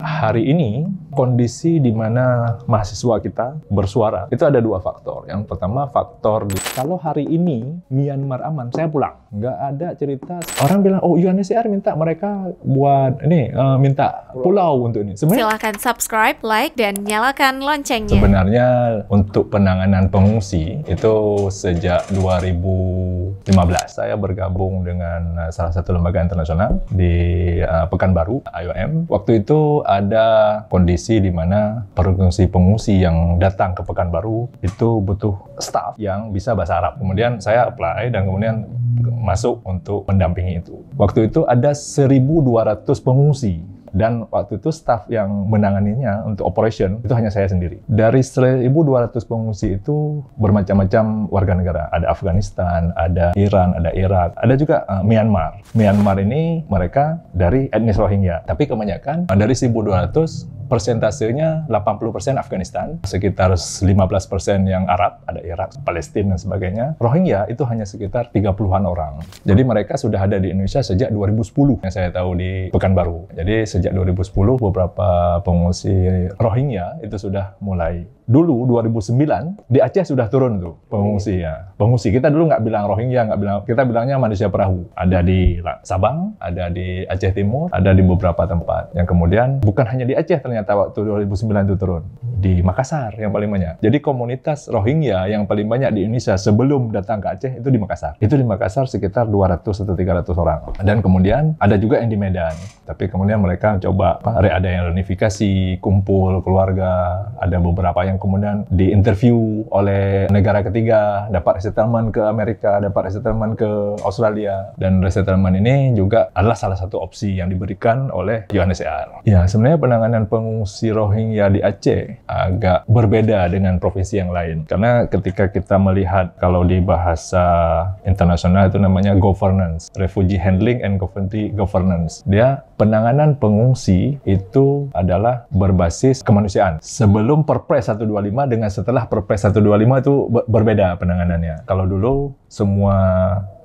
Hari ini, kondisi di mana mahasiswa kita bersuara, itu ada dua faktor. Yang pertama, faktor di, kalau hari ini Myanmar aman, saya pulang. Nggak ada cerita. Orang bilang, oh UNHCR minta mereka buat, ini, uh, minta pulau untuk ini. Sebenarnya, Silahkan subscribe, like, dan nyalakan loncengnya. Sebenarnya, untuk penanganan pengungsi, itu sejak 2015. Saya bergabung dengan eh, salah satu lembaga internasional di uh, Pekanbaru, IOM. Waktu itu ada kondisi di mana pengungsi-pengungsi yang datang ke Pekanbaru itu butuh staff yang bisa bahasa Arab. Kemudian saya apply dan kemudian masuk untuk mendampingi itu. Waktu itu ada 1.200 pengungsi dan waktu itu staff yang menanganinya untuk operation itu hanya saya sendiri. Dari 1.200 pengungsi itu bermacam-macam warga negara. Ada Afghanistan, ada Iran, ada Irak, ada juga uh, Myanmar. Myanmar ini mereka dari etnis Rohingya, tapi kebanyakan eh, dari 1.200 persentasenya 80% Afghanistan, sekitar 15% yang Arab, ada Irak, Palestina dan sebagainya. Rohingya itu hanya sekitar 30-an orang. Jadi mereka sudah ada di Indonesia sejak 2010 yang saya tahu di Pekanbaru. Jadi sejak 2010 beberapa pengungsi Rohingya itu sudah mulai dulu 2009 di Aceh sudah turun tuh pengungsi hmm. ya. Pengungsi kita dulu nggak bilang Rohingya, nggak bilang kita bilangnya manusia perahu. Ada di Sabang, ada di Aceh Timur, ada di beberapa tempat. Yang kemudian bukan hanya di Aceh ternyata waktu 2009 itu turun di Makassar yang paling banyak. Jadi komunitas Rohingya yang paling banyak di Indonesia sebelum datang ke Aceh itu di Makassar. Itu di Makassar sekitar 200 atau 300 orang. Dan kemudian ada juga yang di Medan. Tapi kemudian mereka coba ada yang reunifikasi, kumpul keluarga, ada beberapa yang kemudian diinterview oleh negara ketiga, dapat resettlement ke Amerika, dapat resettlement ke Australia. Dan resettlement ini juga adalah salah satu opsi yang diberikan oleh UNHCR. Ya, sebenarnya penanganan pengungsi Rohingya di Aceh agak berbeda dengan provinsi yang lain. Karena ketika kita melihat kalau di bahasa internasional itu namanya governance, refugee handling and governance. Dia penanganan pengungsi itu adalah berbasis kemanusiaan. Sebelum Perpres 125 dengan setelah Perpres 125 itu berbeda penanganannya. Kalau dulu semua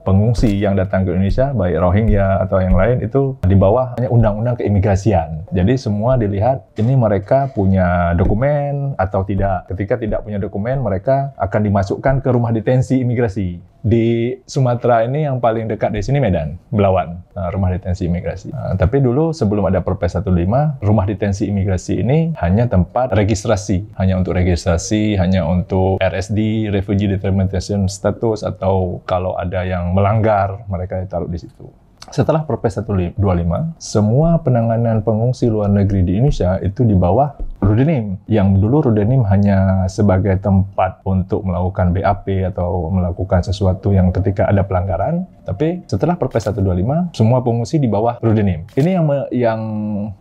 pengungsi yang datang ke Indonesia, baik Rohingya atau yang lain, itu di bawah hanya undang-undang keimigrasian. Jadi semua dilihat, ini mereka punya dokumen atau tidak. Ketika tidak punya dokumen, mereka akan dimasukkan ke rumah detensi imigrasi di Sumatera ini yang paling dekat di sini Medan, Belawan, eh, rumah detensi imigrasi. Eh, tapi dulu sebelum ada Perpres 15, rumah detensi imigrasi ini hanya tempat registrasi, hanya untuk registrasi, hanya untuk RSD, Refugee Determination Status atau kalau ada yang melanggar mereka ditaruh di situ. Setelah Perpres 125, semua penanganan pengungsi luar negeri di Indonesia itu di bawah Rudenim. Yang dulu Rudenim hanya sebagai tempat untuk melakukan BAP atau melakukan sesuatu yang ketika ada pelanggaran. Tapi setelah Perpres 125, semua pengungsi di bawah Rudenim. Ini yang me yang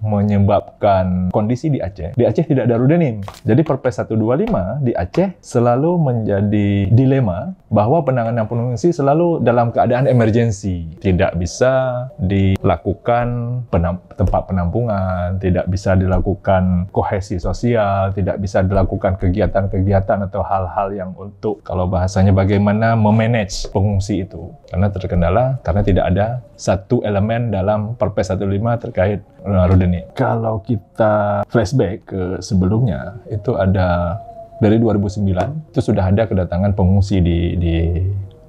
menyebabkan kondisi di Aceh. Di Aceh tidak ada Rudenim. Jadi Perpres 125 di Aceh selalu menjadi dilema bahwa penanganan pengungsi selalu dalam keadaan emergensi. Tidak bisa dilakukan penam tempat penampungan, tidak bisa dilakukan kohesi interaksi sosial, tidak bisa dilakukan kegiatan-kegiatan atau hal-hal yang untuk kalau bahasanya bagaimana memanage pengungsi itu. Karena terkendala karena tidak ada satu elemen dalam Perpres 15 terkait eh, Rudeni. Kalau kita flashback ke sebelumnya, itu ada dari 2009 itu sudah ada kedatangan pengungsi di di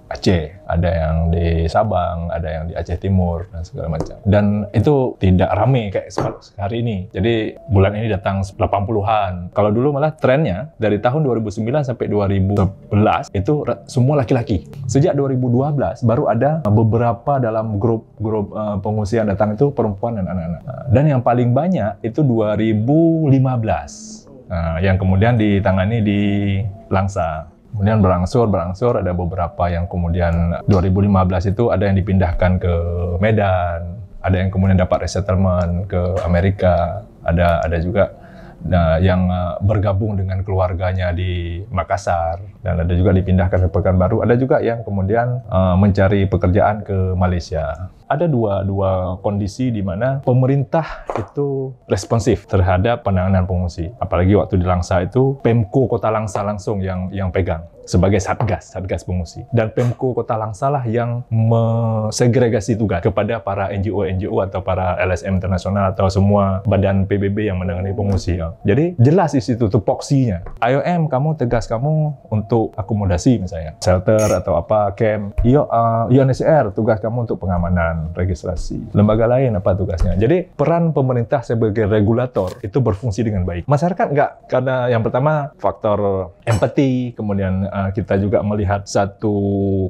Aceh, ada yang di Sabang, ada yang di Aceh Timur dan segala macam. Dan itu tidak rame kayak hari ini. Jadi bulan ini datang 80-an. Kalau dulu malah trennya dari tahun 2009 sampai 2011 itu semua laki-laki. Sejak 2012 baru ada beberapa dalam grup-grup eh, pengungsian datang itu perempuan dan anak-anak. Nah, dan yang paling banyak itu 2015. Nah, yang kemudian ditangani di Langsa kemudian berangsur berangsur ada beberapa yang kemudian 2015 itu ada yang dipindahkan ke Medan ada yang kemudian dapat resettlement ke Amerika ada ada juga nah, yang eh, bergabung dengan keluarganya di Makassar dan ada juga dipindahkan ke Pekanbaru ada juga yang kemudian uh, mencari pekerjaan ke Malaysia ada dua, dua kondisi di mana pemerintah itu responsif terhadap penanganan pengungsi. Apalagi waktu di Langsa itu Pemko Kota Langsa langsung yang yang pegang sebagai satgas, satgas pengungsi. Dan Pemko Kota Langsalah yang segregasi tugas kepada para NGO-NGO atau para LSM internasional atau semua badan PBB yang menangani pengungsi. Ya. Jadi jelas di situ tuh poksinya. IOM kamu tegas kamu untuk akomodasi misalnya, shelter atau apa, camp. yo uh, eh, UNHCR tugas kamu untuk pengamanan, registrasi. Lembaga lain apa tugasnya. Jadi peran pemerintah sebagai regulator itu berfungsi dengan baik. Masyarakat nggak karena yang pertama faktor empati, kemudian Eh, kita juga melihat satu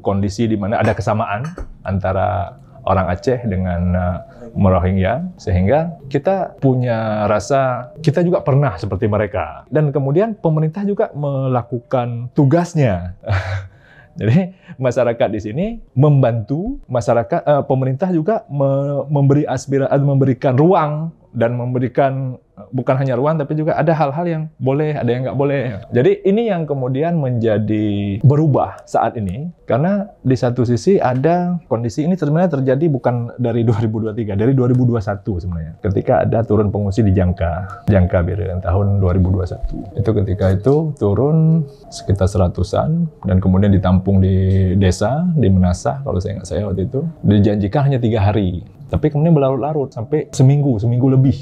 kondisi di mana ada kesamaan antara orang Aceh dengan uh, Rohingya sehingga kita punya rasa kita juga pernah seperti mereka dan kemudian pemerintah juga melakukan tugasnya Jadi masyarakat di sini membantu masyarakat uh, pemerintah juga me memberi aspirasi memberikan ruang dan memberikan bukan hanya ruang tapi juga ada hal-hal yang boleh, ada yang nggak boleh. Jadi ini yang kemudian menjadi berubah saat ini karena di satu sisi ada kondisi ini sebenarnya terjadi bukan dari 2023, dari 2021 sebenarnya. Ketika ada turun pengungsi di Jangka, Jangka Biren tahun 2021. Itu ketika itu turun sekitar seratusan dan kemudian ditampung di desa, di menasa kalau saya nggak saya waktu itu. Dijanjikan hanya tiga hari tapi kemudian berlarut-larut sampai seminggu, seminggu lebih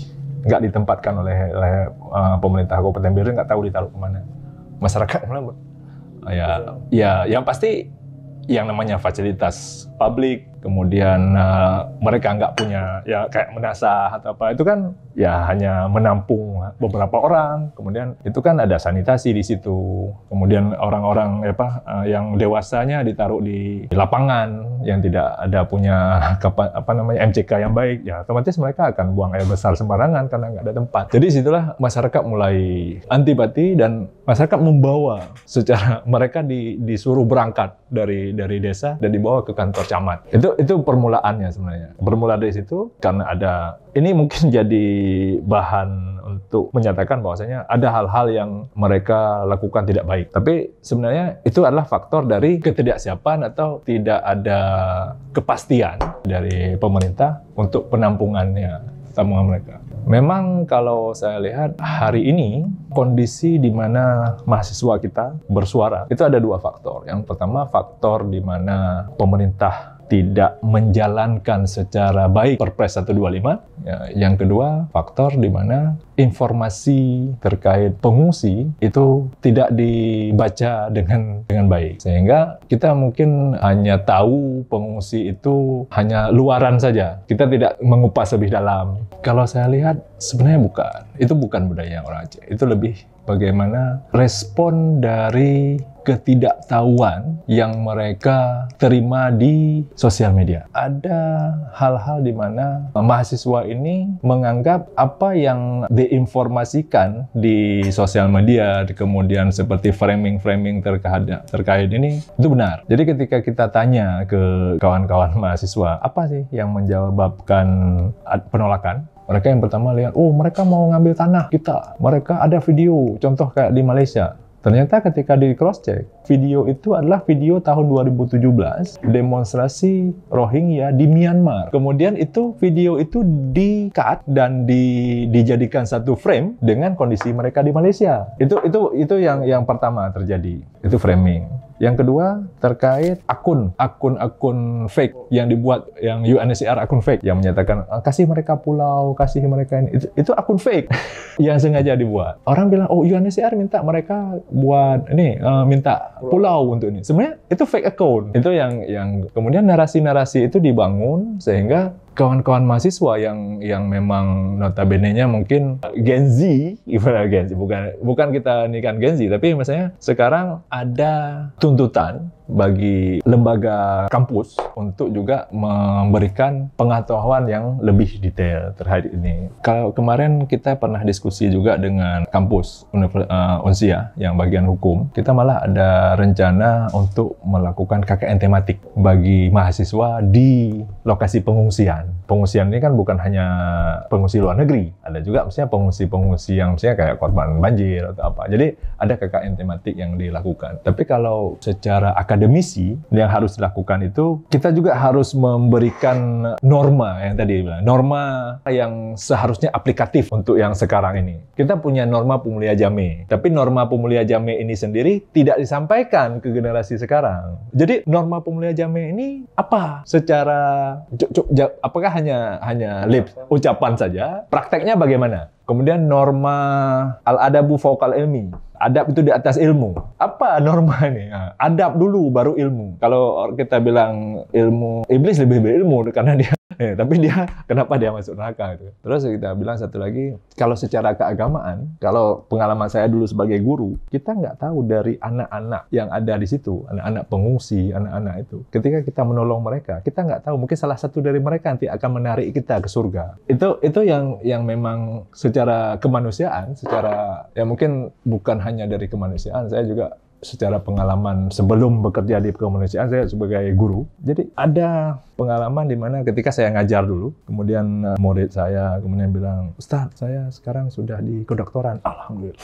nggak ditempatkan oleh, oleh uh, pemerintah kabupaten Biren nggak tahu ditaruh kemana masyarakat mana ya ya yang pasti yang namanya fasilitas publik kemudian uh, mereka nggak punya ya kayak menasah atau apa itu kan ya hanya menampung beberapa orang kemudian itu kan ada sanitasi di situ kemudian orang-orang ya apa uh, yang dewasanya ditaruh di lapangan yang tidak ada punya apa namanya MCK yang baik ya otomatis mereka akan buang air besar sembarangan karena nggak ada tempat jadi situlah masyarakat mulai antipati dan masyarakat membawa secara mereka di, disuruh berangkat dari dari desa dan dibawa ke kantor camat itu itu permulaannya sebenarnya. Bermula dari situ karena ada ini mungkin jadi bahan untuk menyatakan bahwasanya ada hal-hal yang mereka lakukan tidak baik. Tapi sebenarnya itu adalah faktor dari ketidaksiapan atau tidak ada kepastian dari pemerintah untuk penampungannya tamu mereka. Memang kalau saya lihat hari ini kondisi di mana mahasiswa kita bersuara itu ada dua faktor. Yang pertama faktor di mana pemerintah tidak menjalankan secara baik Perpres 125. Ya, yang kedua, faktor di mana informasi terkait pengungsi itu tidak dibaca dengan dengan baik. Sehingga kita mungkin hanya tahu pengungsi itu hanya luaran saja. Kita tidak mengupas lebih dalam. Kalau saya lihat sebenarnya bukan. Itu bukan budaya orang Aceh. Itu lebih bagaimana respon dari ketidaktahuan yang mereka terima di sosial media. Ada hal-hal di mana mahasiswa ini menganggap apa yang diinformasikan di sosial media, kemudian seperti framing-framing terkait, ini, itu benar. Jadi ketika kita tanya ke kawan-kawan mahasiswa, apa sih yang menjawabkan penolakan? Mereka yang pertama lihat, oh mereka mau ngambil tanah kita. Mereka ada video, contoh kayak di Malaysia Ternyata ketika di cross check, video itu adalah video tahun 2017 demonstrasi Rohingya di Myanmar. Kemudian itu video itu di cut dan di, dijadikan satu frame dengan kondisi mereka di Malaysia. Itu itu itu yang yang pertama terjadi. Itu framing. Yang kedua terkait akun, akun-akun fake yang dibuat yang UNHCR akun fake yang menyatakan eh, kasih mereka pulau, kasih mereka ini. Itu, itu akun fake yang sengaja dibuat. Orang bilang, "Oh, UNHCR minta mereka buat ini uh, minta pulau untuk ini." Sebenarnya itu fake account. Itu yang yang kemudian narasi-narasi itu dibangun sehingga kawan-kawan mahasiswa yang yang memang notabene-nya mungkin Gen Z, ibarat Gen Z, bukan bukan kita nikan Gen Z, tapi misalnya sekarang ada tuntutan bagi lembaga kampus untuk juga memberikan pengetahuan yang lebih detail terhadap ini. Kalau kemarin kita pernah diskusi juga dengan kampus eh, Unsia yang bagian hukum, kita malah ada rencana untuk melakukan KKN tematik bagi mahasiswa di lokasi pengungsian. Pengungsian ini kan bukan hanya pengungsi luar negeri, ada juga misalnya pengungsi-pengungsi yang misalnya kayak korban banjir atau apa. Jadi ada KKN tematik yang dilakukan. Tapi kalau secara akademik akademisi yang harus dilakukan itu kita juga harus memberikan norma yang tadi bilang norma yang seharusnya aplikatif untuk yang sekarang ini. Kita punya norma pemulia jame, tapi norma pemulia jame ini sendiri tidak disampaikan ke generasi sekarang. Jadi norma pemulia jame ini apa? Secara apakah hanya hanya lips ucapan saja? Prakteknya bagaimana? Kemudian norma al-adabu fokal ilmi. Adab itu di atas ilmu. Apa norma ini? Adab dulu baru ilmu. Kalau kita bilang ilmu iblis lebih berilmu karena dia eh, tapi dia kenapa dia masuk neraka gitu. Terus kita bilang satu lagi, kalau secara keagamaan, kalau pengalaman saya dulu sebagai guru, kita nggak tahu dari anak-anak yang ada di situ, anak-anak pengungsi, anak-anak itu. Ketika kita menolong mereka, kita nggak tahu mungkin salah satu dari mereka nanti akan menarik kita ke surga. Itu itu yang yang memang secara kemanusiaan, secara ya mungkin bukan hanya dari kemanusiaan, saya juga secara pengalaman sebelum bekerja di kemanusiaan saya sebagai guru. Jadi ada pengalaman di mana ketika saya ngajar dulu, kemudian eh, murid saya kemudian bilang, "Ustaz, saya sekarang sudah di kedokteran." Alhamdulillah.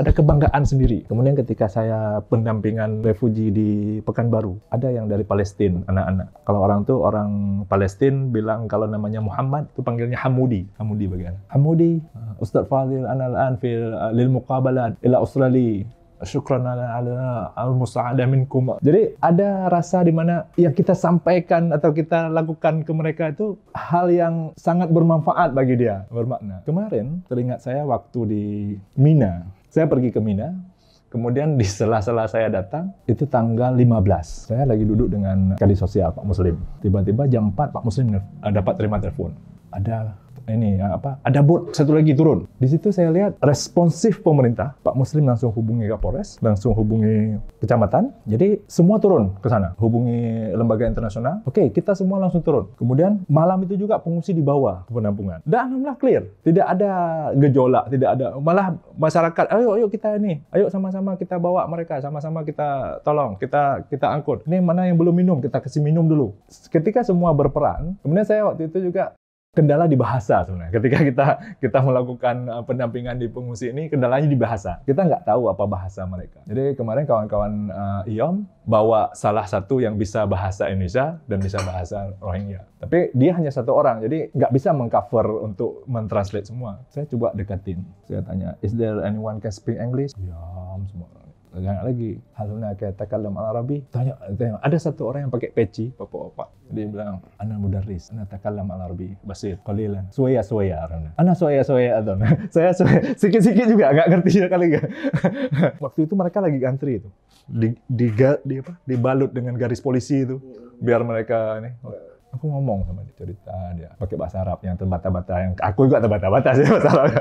Ada kebanggaan sendiri. Kemudian ketika saya pendampingan refugi di Pekanbaru, ada yang dari Palestina anak-anak. Kalau orang tuh orang Palestina bilang kalau namanya Muhammad itu panggilnya Hamudi. Hamudi bagian. Hamudi, Ustaz Fadil Anal Anfil eh, lil muqabalat ila Australia syukran ala, ala al musaadah minkum. Jadi ada rasa di mana yang kita sampaikan atau kita lakukan ke mereka itu hal yang sangat bermanfaat bagi dia, bermakna. Kemarin teringat saya waktu di Mina. Saya pergi ke Mina, Kemudian di sela-sela saya datang, itu tanggal 15. Saya lagi duduk dengan kali sosial Pak Muslim. Tiba-tiba jam 4 Pak Muslim dapat terima telepon. Ada ini ya, apa ada bot satu lagi turun. Di situ saya lihat responsif pemerintah, Pak Muslim langsung hubungi Kapolres, langsung hubungi kecamatan. Jadi semua turun ke sana, hubungi lembaga internasional. Oke, kita semua langsung turun. Kemudian malam itu juga pengungsi dibawa ke penampungan. Dan alhamdulillah clear, tidak ada gejolak, tidak ada malah masyarakat, ayo ayo kita ini, ayo sama-sama kita bawa mereka, sama-sama kita tolong, kita kita angkut. Ini mana yang belum minum, kita kasih minum dulu. Ketika semua berperan, kemudian saya waktu itu juga kendala di bahasa sebenarnya. Ketika kita kita melakukan eh, pendampingan di pengungsi ini, kendalanya di bahasa. Kita nggak tahu apa bahasa mereka. Jadi kemarin kawan-kawan uh, IOM bawa salah satu yang bisa bahasa Indonesia dan bisa bahasa Rohingya. Tapi dia hanya satu orang, jadi nggak bisa mengcover untuk mentranslate semua. Saya coba dekatin. Saya tanya, is there anyone can speak English? IOM semua Tanya lagi halunya kayak takalam dalam arabi tanya, tanya ada satu orang yang pakai peci papa dia bilang, Ana mudarris, Ana takalam al arabi basir, qalilan, suaya suaya arana. Ana suaya suaya adon. saya suaya, sikit-sikit juga, gak ngerti ya kali gak Waktu itu mereka lagi antri itu. Di, di, di apa? Dibalut dengan garis polisi itu, biar mereka ini oh, aku ngomong sama dia cerita dia pakai bahasa Arab yang terbata-bata yang aku juga terbata-bata sih bahasa Arab.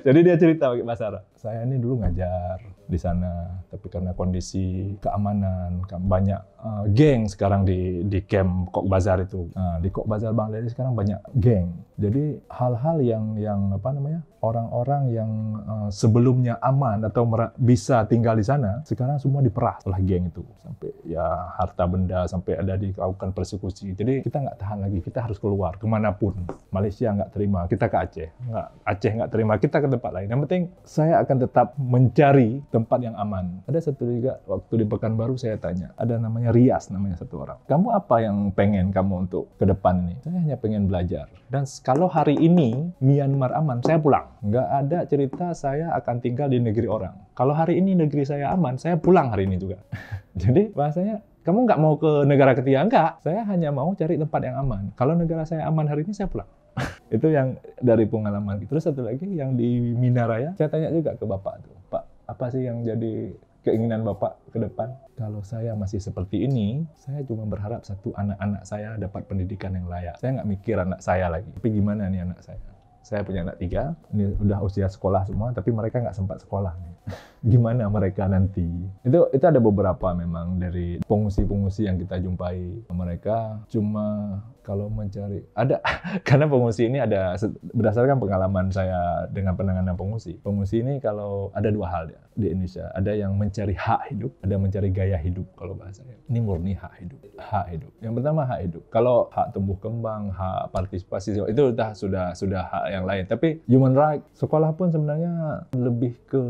Jadi dia cerita pakai bahasa Arab saya ini dulu ngajar di sana, tapi karena kondisi keamanan, banyak uh, geng sekarang di di camp Kok Bazar itu, uh, di Kok Bazar Bangladesh sekarang banyak geng. Jadi hal-hal yang yang apa namanya orang-orang yang uh, sebelumnya aman atau bisa tinggal di sana, sekarang semua diperas oleh geng itu sampai ya harta benda sampai ada dilakukan persekusi. Jadi kita nggak tahan lagi, kita harus keluar kemanapun. Malaysia nggak terima, kita ke Aceh, nggak Aceh nggak terima, kita ke tempat lain. Yang penting saya akan akan tetap mencari tempat yang aman. Ada satu juga waktu di Pekanbaru saya tanya, ada namanya Rias namanya satu orang. Kamu apa yang pengen kamu untuk ke depan ini? Saya hanya pengen belajar. Dan kalau hari ini Myanmar aman, saya pulang. Nggak ada cerita saya akan tinggal di negeri orang. Kalau hari ini negeri saya aman, saya pulang hari ini juga. Jadi bahasanya kamu nggak mau ke negara ketiga? Nggak. Saya hanya mau cari tempat yang aman. Kalau negara saya aman hari ini, saya pulang. itu yang dari pengalaman terus satu lagi yang di Minaraya saya tanya juga ke bapak tuh pak apa sih yang jadi keinginan bapak ke depan kalau saya masih seperti ini saya cuma berharap satu anak-anak saya dapat pendidikan yang layak saya nggak mikir anak saya lagi tapi gimana nih anak saya saya punya anak tiga ini udah usia sekolah semua tapi mereka nggak sempat sekolah nih gimana mereka nanti. Itu itu ada beberapa memang dari pengungsi-pengungsi yang kita jumpai. Mereka cuma kalau mencari ada karena pengungsi ini ada berdasarkan pengalaman saya dengan penanganan pengungsi. Pengungsi ini kalau ada dua hal ya di Indonesia, ada yang mencari hak hidup, ada yang mencari gaya hidup kalau bahasa saya. Ini murni hak hidup, hak hidup. Yang pertama hak hidup. Kalau hak tumbuh kembang, hak partisipasi itu sudah sudah sudah hak yang lain. Tapi human right sekolah pun sebenarnya lebih ke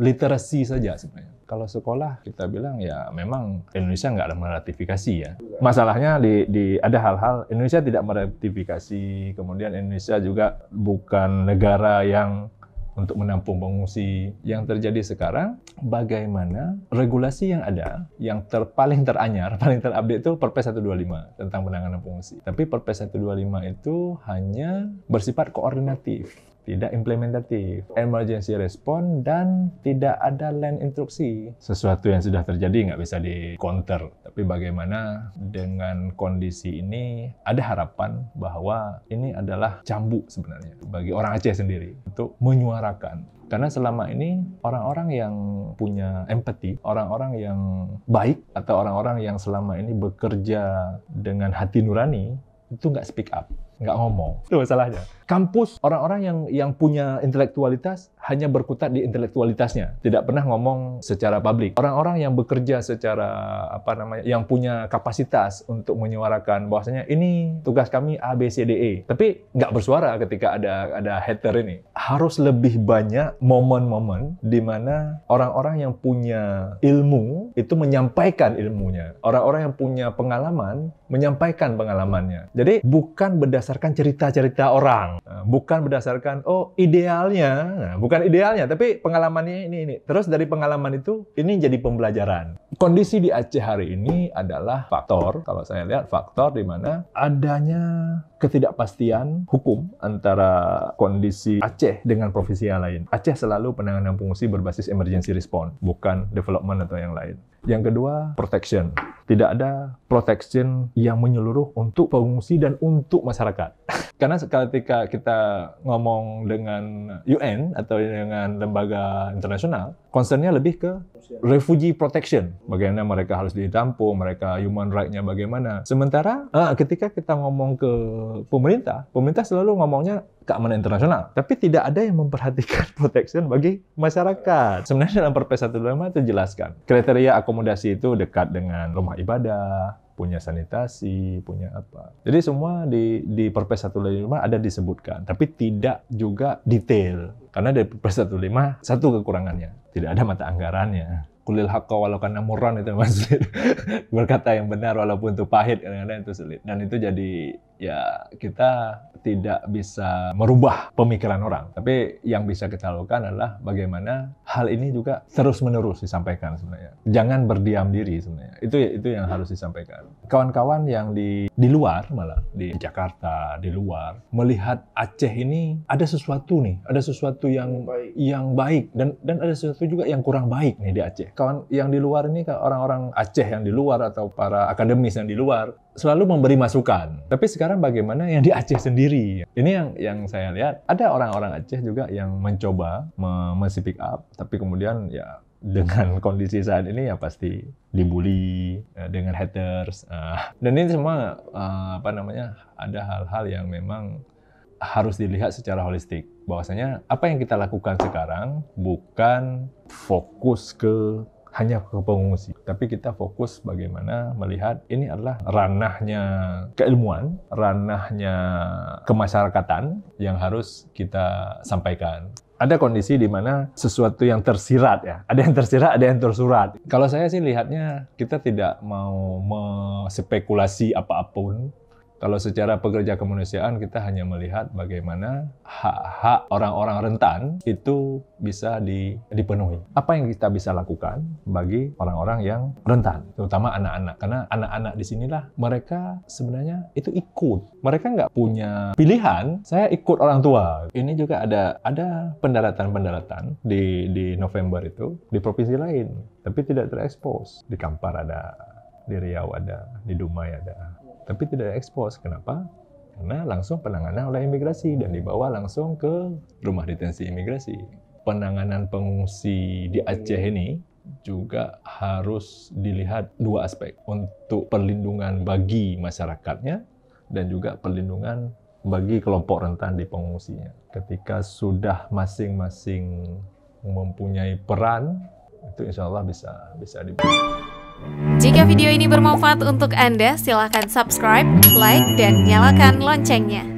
literasi ratifikasi saja sebenarnya. Kalau sekolah kita bilang ya memang Indonesia nggak ada meratifikasi ya. Masalahnya di, di ada hal-hal Indonesia tidak meratifikasi, kemudian Indonesia juga bukan negara yang untuk menampung pengungsi. Yang terjadi sekarang, bagaimana regulasi yang ada, yang terpaling teranyar, paling terupdate itu Perpres 125 tentang penanganan pengungsi. Tapi Perpres 125 itu hanya bersifat koordinatif tidak implementatif, emergency response, dan tidak ada land instruksi. Sesuatu yang sudah terjadi nggak bisa di counter. Tapi bagaimana dengan kondisi ini ada harapan bahwa ini adalah cambuk sebenarnya bagi orang Aceh sendiri untuk menyuarakan karena selama ini orang-orang yang punya empati, orang-orang yang baik atau orang-orang yang selama ini bekerja dengan hati nurani itu nggak speak up nggak ngomong. Itu masalahnya. Kampus orang-orang yang yang punya intelektualitas hanya berkutat di intelektualitasnya, tidak pernah ngomong secara publik. Orang-orang yang bekerja secara apa namanya, yang punya kapasitas untuk menyuarakan bahwasanya ini tugas kami A B C D E, tapi nggak bersuara ketika ada ada hater ini. Harus lebih banyak momen-momen di mana orang-orang yang punya ilmu itu menyampaikan ilmunya. Orang-orang yang punya pengalaman menyampaikan pengalamannya. Jadi bukan berdasarkan cerita-cerita orang, nah, bukan berdasarkan oh idealnya, nah, bukan idealnya, tapi pengalamannya ini ini. Terus dari pengalaman itu ini jadi pembelajaran. Kondisi di Aceh hari ini adalah faktor, kalau saya lihat faktor di mana adanya ketidakpastian hukum antara kondisi Aceh dengan provinsi yang lain. Aceh selalu penanganan pengungsi berbasis emergency response, bukan development atau yang lain. Yang kedua, protection. Tidak ada protection yang menyeluruh untuk pengungsi dan untuk masyarakat. Karena ketika kita ngomong dengan UN atau dengan lembaga internasional, concernnya lebih ke refugee protection. Bagaimana mereka harus ditampung, mereka human right-nya bagaimana. Sementara eh, ketika kita ngomong ke pemerintah, pemerintah selalu ngomongnya keamanan internasional. Tapi tidak ada yang memperhatikan protection bagi masyarakat. Sebenarnya dalam Perpres 125 itu jelaskan. Kriteria akomodasi itu dekat dengan rumah ibadah, punya sanitasi, punya apa. Jadi semua di di Perpres 155 ada disebutkan, tapi tidak juga detail. Karena dari Perpres 155 satu kekurangannya, tidak ada mata anggarannya. Kulil haqqa walau karena murran itu masih berkata yang benar walaupun itu pahit kadang-kadang itu sulit dan itu jadi ya kita tidak bisa merubah pemikiran orang. Tapi yang bisa kita lakukan adalah bagaimana hal ini juga terus-menerus disampaikan sebenarnya. Jangan berdiam diri sebenarnya. Itu itu yang harus disampaikan. Kawan-kawan yang di di luar malah di Jakarta, di luar melihat Aceh ini ada sesuatu nih, ada sesuatu yang baik. yang baik dan dan ada sesuatu juga yang kurang baik nih di Aceh. Kawan yang di luar ini orang-orang Aceh yang di luar atau para akademis yang di luar selalu memberi masukan. Tapi sekarang bagaimana yang di Aceh sendiri? Ini yang yang saya lihat ada orang-orang Aceh juga yang mencoba masih pick up, tapi kemudian ya dengan kondisi saat ini ya pasti dibully eh, dengan haters eh. dan ini semua eh, apa namanya ada hal-hal yang memang harus dilihat secara holistik bahwasanya apa yang kita lakukan sekarang bukan fokus ke hanya ke pengungsi. Tapi kita fokus bagaimana melihat ini adalah ranahnya keilmuan, ranahnya kemasyarakatan yang harus kita sampaikan. Ada kondisi di mana sesuatu yang tersirat ya, ada yang tersirat, ada yang tersurat. Kalau saya sih lihatnya kita tidak mau mespekulasi apapun, kalau secara pekerja kemanusiaan kita hanya melihat bagaimana hak-hak orang-orang rentan itu bisa dipenuhi. Apa yang kita bisa lakukan bagi orang-orang yang rentan, terutama anak-anak. Karena anak-anak di sinilah mereka sebenarnya itu ikut. Mereka nggak punya pilihan. Saya ikut orang tua. Ini juga ada ada pendaratan-pendaratan di di November itu di provinsi lain, tapi tidak terekspos. Di Kampar ada, di Riau ada, di Dumai ada tapi tidak ekspos, Kenapa? Karena langsung penanganan oleh imigrasi dan dibawa langsung ke rumah detensi imigrasi. Penanganan pengungsi di Aceh ini juga harus dilihat dua aspek untuk perlindungan bagi masyarakatnya dan juga perlindungan bagi kelompok rentan di pengungsinya. Ketika sudah masing-masing mempunyai peran, itu insya Allah bisa bisa dibuat. Jika video ini bermanfaat untuk Anda, silakan subscribe, like, dan nyalakan loncengnya.